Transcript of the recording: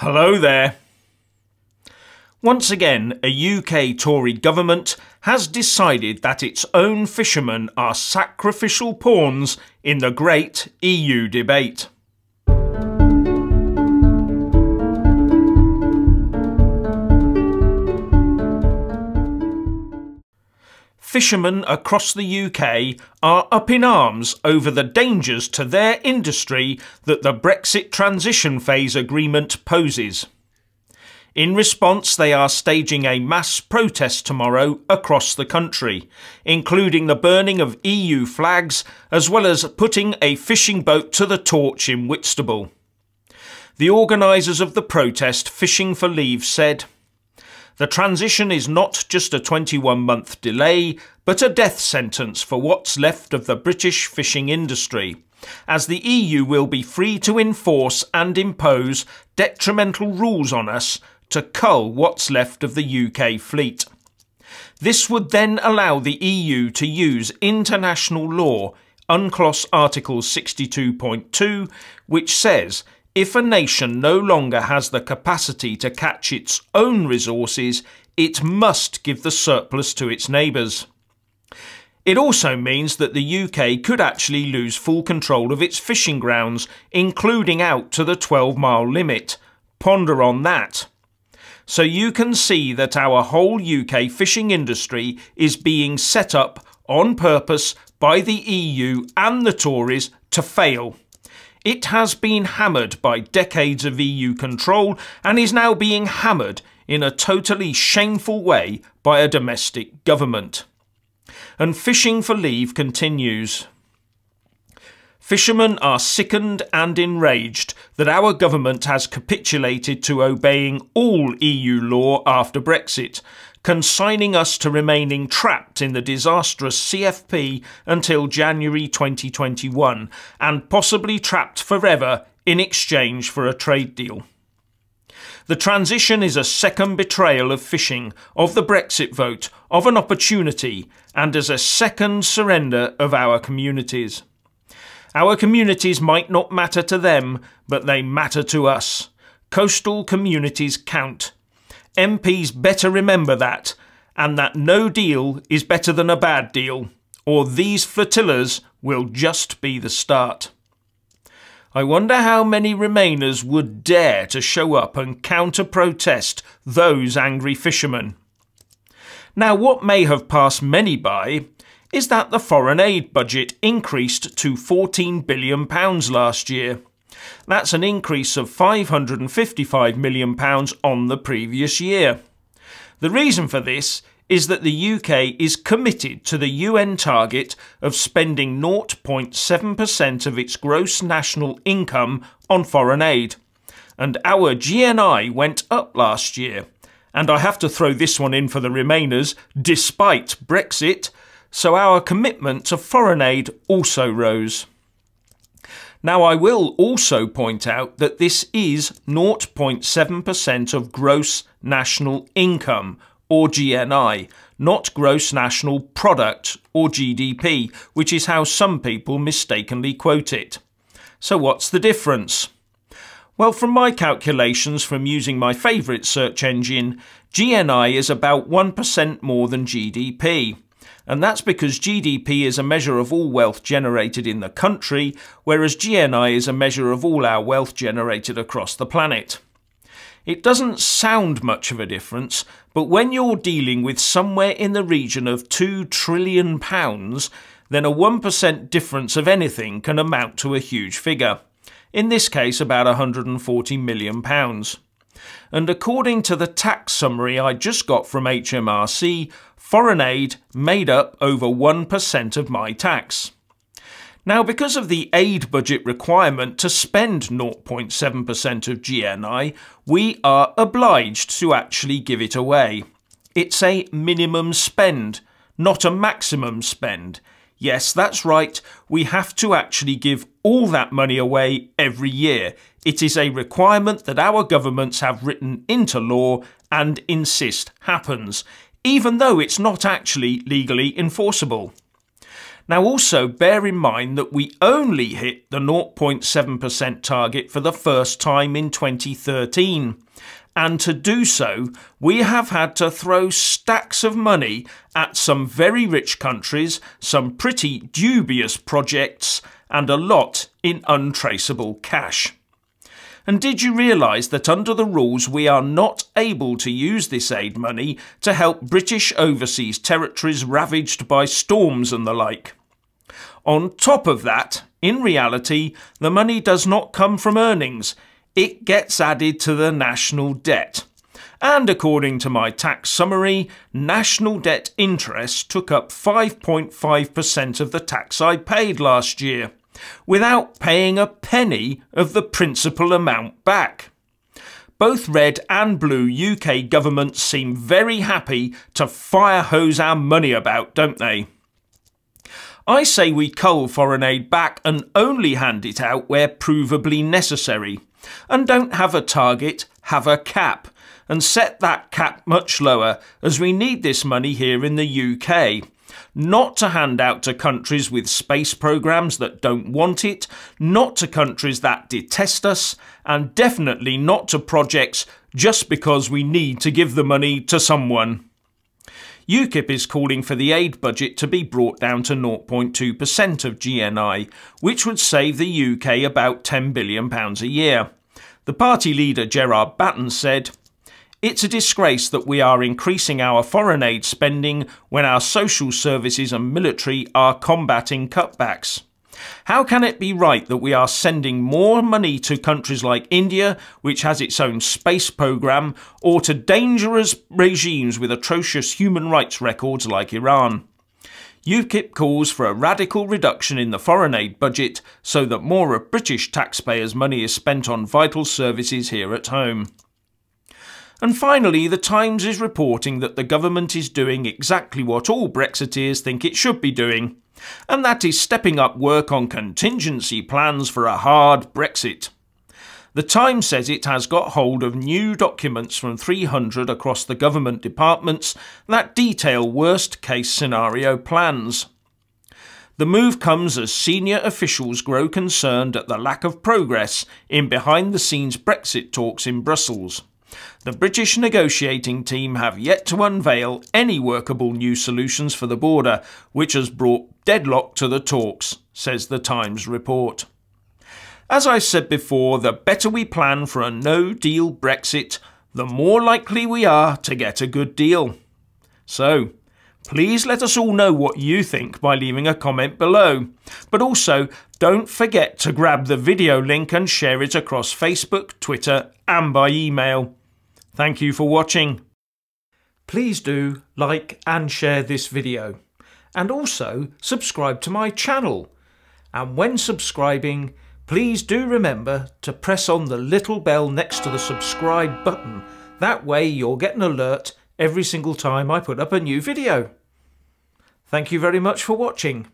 Hello there. Once again, a UK Tory government has decided that its own fishermen are sacrificial pawns in the great EU debate. fishermen across the UK are up in arms over the dangers to their industry that the Brexit transition phase agreement poses. In response, they are staging a mass protest tomorrow across the country, including the burning of EU flags, as well as putting a fishing boat to the torch in Whitstable. The organisers of the protest, Fishing for Leave, said, the transition is not just a 21 month delay, but a death sentence for what's left of the British fishing industry, as the EU will be free to enforce and impose detrimental rules on us to cull what's left of the UK fleet. This would then allow the EU to use international law, UNCLOS Article 62.2, which says if a nation no longer has the capacity to catch its own resources, it must give the surplus to its neighbours. It also means that the UK could actually lose full control of its fishing grounds, including out to the 12 mile limit. Ponder on that. So you can see that our whole UK fishing industry is being set up on purpose by the EU and the Tories to fail. It has been hammered by decades of EU control and is now being hammered in a totally shameful way by a domestic government. And fishing for leave continues. Fishermen are sickened and enraged that our government has capitulated to obeying all EU law after Brexit, consigning us to remaining trapped in the disastrous CFP until January 2021, and possibly trapped forever in exchange for a trade deal. The transition is a second betrayal of fishing, of the Brexit vote, of an opportunity, and as a second surrender of our communities. Our communities might not matter to them, but they matter to us. Coastal communities count, MPs better remember that, and that no deal is better than a bad deal, or these flotillas will just be the start. I wonder how many Remainers would dare to show up and counter protest those angry fishermen. Now, what may have passed many by is that the foreign aid budget increased to £14 billion last year. That's an increase of £555 million on the previous year. The reason for this is that the UK is committed to the UN target of spending 0.7% of its gross national income on foreign aid. And our GNI went up last year. And I have to throw this one in for the Remainers, despite Brexit, so our commitment to foreign aid also rose. Now I will also point out that this is 0.7% of gross national income, or GNI, not gross national product, or GDP, which is how some people mistakenly quote it. So what's the difference? Well, from my calculations from using my favourite search engine, GNI is about 1% more than GDP and that's because GDP is a measure of all wealth generated in the country, whereas GNI is a measure of all our wealth generated across the planet. It doesn't sound much of a difference, but when you're dealing with somewhere in the region of £2 trillion, then a 1% difference of anything can amount to a huge figure. In this case, about £140 million. And according to the tax summary I just got from HMRC, foreign aid made up over 1% of my tax. Now, because of the aid budget requirement to spend 0.7% of GNI, we are obliged to actually give it away. It's a minimum spend, not a maximum spend. Yes, that's right, we have to actually give all that money away every year. It is a requirement that our governments have written into law and insist happens even though it's not actually legally enforceable. Now also bear in mind that we only hit the 0.7% target for the first time in 2013. And to do so, we have had to throw stacks of money at some very rich countries, some pretty dubious projects, and a lot in untraceable cash. And did you realise that under the rules we are not able to use this aid money to help British overseas territories ravaged by storms and the like? On top of that, in reality, the money does not come from earnings. It gets added to the national debt. And according to my tax summary, national debt interest took up 5.5% of the tax I paid last year without paying a penny of the principal amount back. Both red and blue UK governments seem very happy to fire hose our money about, don't they? I say we cull foreign aid back and only hand it out where provably necessary. And don't have a target, have a cap, and set that cap much lower, as we need this money here in the UK not to hand out to countries with space programs that don't want it, not to countries that detest us, and definitely not to projects just because we need to give the money to someone. UKIP is calling for the aid budget to be brought down to 0.2% of GNI, which would save the UK about £10 billion a year. The party leader Gerard Batten said, it's a disgrace that we are increasing our foreign aid spending when our social services and military are combating cutbacks. How can it be right that we are sending more money to countries like India, which has its own space program, or to dangerous regimes with atrocious human rights records like Iran? UKIP calls for a radical reduction in the foreign aid budget so that more of British taxpayers' money is spent on vital services here at home. And finally, The Times is reporting that the government is doing exactly what all Brexiteers think it should be doing, and that is stepping up work on contingency plans for a hard Brexit. The Times says it has got hold of new documents from 300 across the government departments that detail worst case scenario plans. The move comes as senior officials grow concerned at the lack of progress in behind the scenes Brexit talks in Brussels. The British negotiating team have yet to unveil any workable new solutions for the border, which has brought deadlock to the talks, says the Times report. As I said before, the better we plan for a no deal Brexit, the more likely we are to get a good deal. So, please let us all know what you think by leaving a comment below. But also, don't forget to grab the video link and share it across Facebook, Twitter and by email. Thank you for watching. Please do like and share this video and also subscribe to my channel. And when subscribing, please do remember to press on the little bell next to the subscribe button. That way you'll get an alert every single time I put up a new video. Thank you very much for watching.